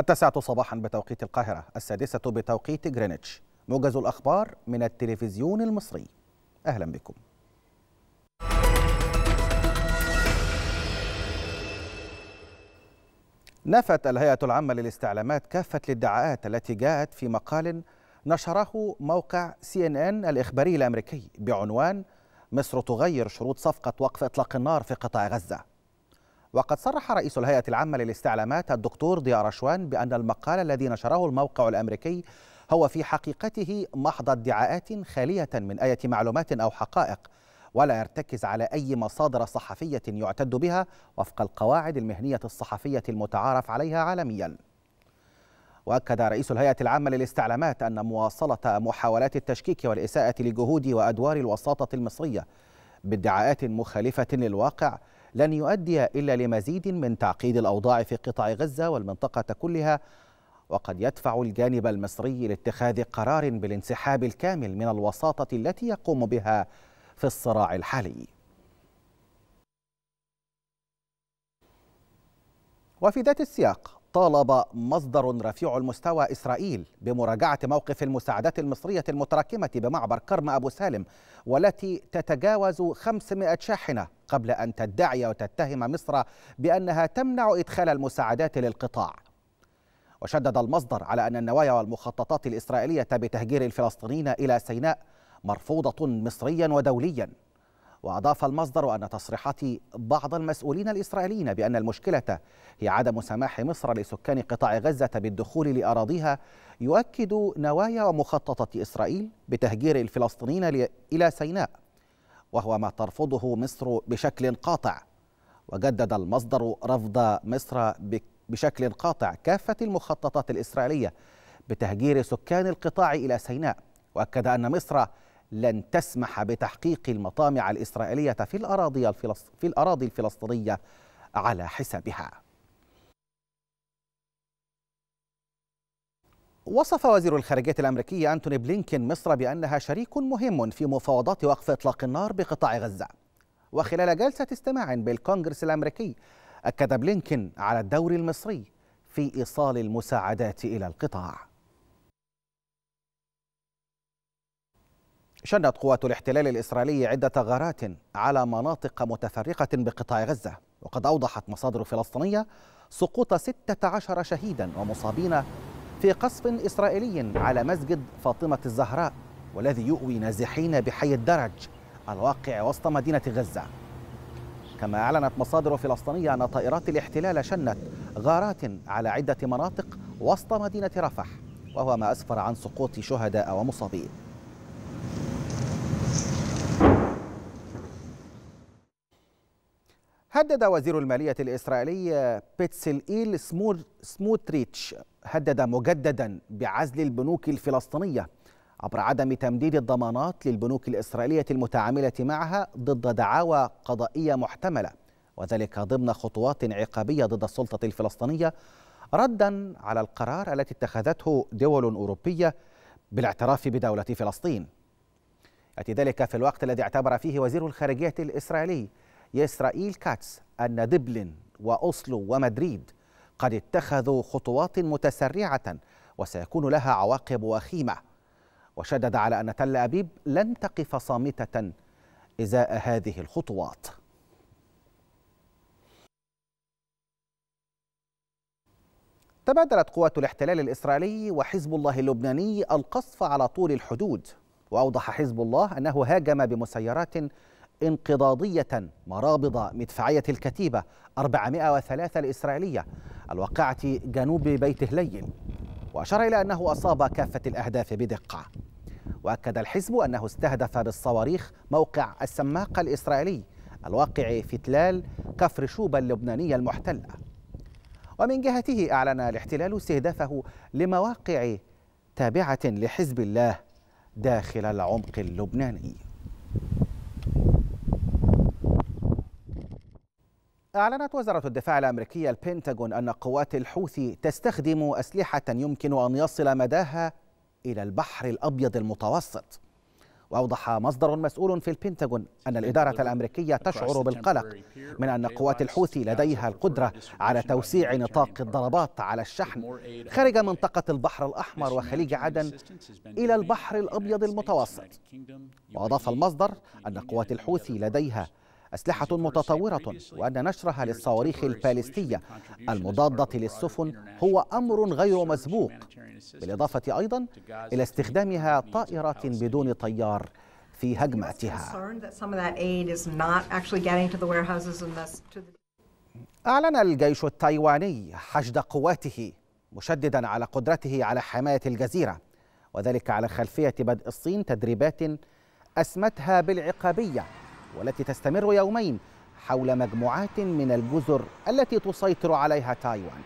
التاسعة صباحا بتوقيت القاهرة السادسة بتوقيت جرينتش موجز الأخبار من التلفزيون المصري أهلا بكم نفت الهيئة العامة للاستعلامات كافة الادعاءات التي جاءت في مقال نشره موقع سي ان ان الإخباري الأمريكي بعنوان مصر تغير شروط صفقة وقف إطلاق النار في قطاع غزة وقد صرح رئيس الهيئة العامة للاستعلامات الدكتور ضياء رشوان بأن المقال الذي نشره الموقع الأمريكي هو في حقيقته محض ادعاءات خالية من أية معلومات أو حقائق ولا يرتكز على أي مصادر صحفية يعتد بها وفق القواعد المهنية الصحفية المتعارف عليها عالمياً وأكد رئيس الهيئة العامة للاستعلامات أن مواصلة محاولات التشكيك والإساءة لجهود وأدوار الوساطة المصرية بادعاءات مخالفة للواقع لن يؤدي إلا لمزيد من تعقيد الأوضاع في قطاع غزة والمنطقة كلها وقد يدفع الجانب المصري لاتخاذ قرار بالانسحاب الكامل من الوساطة التي يقوم بها في الصراع الحالي وفي ذات السياق طالب مصدر رفيع المستوى إسرائيل بمراجعة موقف المساعدات المصرية المتراكمة بمعبر كرم أبو سالم والتي تتجاوز 500 شاحنة قبل أن تدعي وتتهم مصر بأنها تمنع إدخال المساعدات للقطاع وشدد المصدر على أن النوايا والمخططات الإسرائيلية بتهجير الفلسطينيين إلى سيناء مرفوضة مصريا ودوليا وأضاف المصدر أن تصريحات بعض المسؤولين الإسرائيليين بأن المشكلة هي عدم سماح مصر لسكان قطاع غزة بالدخول لأراضيها يؤكد نوايا ومخططة إسرائيل بتهجير الفلسطينيين إلى سيناء وهو ما ترفضه مصر بشكل قاطع وجدد المصدر رفض مصر بشكل قاطع كافة المخططات الإسرائيلية بتهجير سكان القطاع إلى سيناء وأكد أن مصر لن تسمح بتحقيق المطامع الإسرائيلية في الأراضي, في الأراضي الفلسطينية على حسابها وصف وزير الخارجية الأمريكي أنتوني بلينكين مصر بأنها شريك مهم في مفاوضات وقف إطلاق النار بقطاع غزة وخلال جلسة استماع بالكونغرس الأمريكي أكد بلينكين على الدور المصري في إيصال المساعدات إلى القطاع شنت قوات الاحتلال الإسرائيلي عدة غارات على مناطق متفرقة بقطاع غزة وقد أوضحت مصادر فلسطينية سقوط 16 شهيدا ومصابين في قصف إسرائيلي على مسجد فاطمة الزهراء والذي يؤوي نازحين بحي الدرج الواقع وسط مدينة غزة كما أعلنت مصادر فلسطينية أن طائرات الاحتلال شنت غارات على عدة مناطق وسط مدينة رفح وهو ما أسفر عن سقوط شهداء ومصابين هدد وزير المالية الإسرائيلي بيتسلئيل سموتريتش هدد مجددا بعزل البنوك الفلسطينية عبر عدم تمديد الضمانات للبنوك الإسرائيلية المتعاملة معها ضد دعاوى قضائية محتملة وذلك ضمن خطوات عقابية ضد السلطة الفلسطينية ردا على القرار التي اتخذته دول أوروبية بالاعتراف بدولة فلسطين يأتي ذلك في الوقت الذي اعتبر فيه وزير الخارجية الإسرائيلي يسرائيل كاتس أن دبلن وأوسلو ومدريد قد اتخذوا خطوات متسرعة وسيكون لها عواقب وخيمة وشدد على أن تل أبيب لن تقف صامتة إزاء هذه الخطوات تبادلت قوات الاحتلال الإسرائيلي وحزب الله اللبناني القصف على طول الحدود وأوضح حزب الله أنه هاجم بمسيرات انقضاضية مرابض مدفعية الكتيبة 403 الإسرائيلية الواقعة جنوب بيت هليل وأشار إلى أنه أصاب كافة الأهداف بدقة وأكد الحزب أنه استهدف بالصواريخ موقع السماق الإسرائيلي الواقع في تلال كفر شوبا اللبنانية المحتلة ومن جهته أعلن الاحتلال استهدافه لمواقع تابعة لحزب الله داخل العمق اللبناني أعلنت وزارة الدفاع الأمريكية البنتاغون أن قوات الحوثي تستخدم أسلحة يمكن أن يصل مداها إلى البحر الأبيض المتوسط وأوضح مصدر مسؤول في البنتاغون أن الإدارة الأمريكية تشعر بالقلق من أن قوات الحوثي لديها القدرة على توسيع نطاق الضربات على الشحن خارج منطقة البحر الأحمر وخليج عدن إلى البحر الأبيض المتوسط وأضاف المصدر أن قوات الحوثي لديها أسلحة متطورة وأن نشرها للصواريخ البالستية المضادة للسفن هو أمر غير مسبوق بالإضافة أيضا إلى استخدامها طائرات بدون طيار في هجماتها أعلن الجيش التايواني حشد قواته مشددا على قدرته على حماية الجزيرة وذلك على خلفية بدء الصين تدريبات أسمتها بالعقابية والتي تستمر يومين حول مجموعات من الجزر التي تسيطر عليها تايوان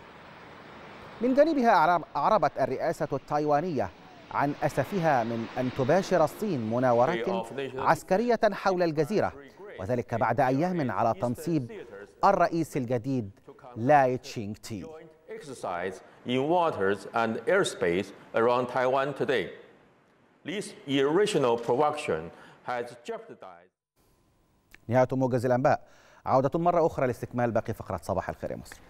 من جانبها أعربت الرئاسة التايوانية عن أسفها من أن تباشر الصين مناورات uh, عسكرية حول الجزيرة وذلك بعد أيام على تنصيب الرئيس الجديد لاي تشينغ تي in waters and airspace around Taiwan today. This irrational provocation has jeopardized نهاية موجز الأنباء عودة مرة أخرى لاستكمال باقي فقرات صباح الخير يا مصر